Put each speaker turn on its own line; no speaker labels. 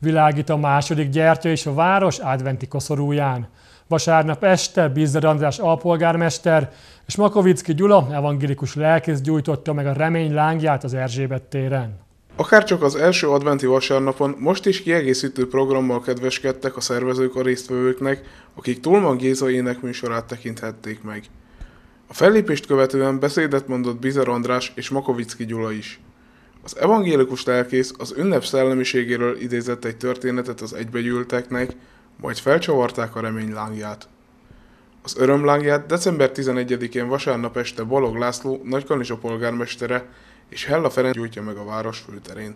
Világít a második gyertya és a város adventi koszorúján. Vasárnap este Bizzer András alpolgármester és Makovicki Gyula evangélikus lelkész gyújtotta meg a remény lángját az Erzsébet téren.
Akárcsak az első adventi vasárnapon most is kiegészítő programmal kedveskedtek a szervezők a résztvevőknek, akik Tolman Géza ének műsorát tekinthették meg. A fellépést követően beszédet mondott Bizer András és Makovicki Gyula is. Az evangélikus lelkész az ünnep szellemiségéről idézett egy történetet az egybegyűlteknek, majd felcsavarták a remény lángját. Az örömlángját december 11-én vasárnap este Balog László, Nagykanizsa polgármestere és Hella Ferenc gyújtja meg a város főterén.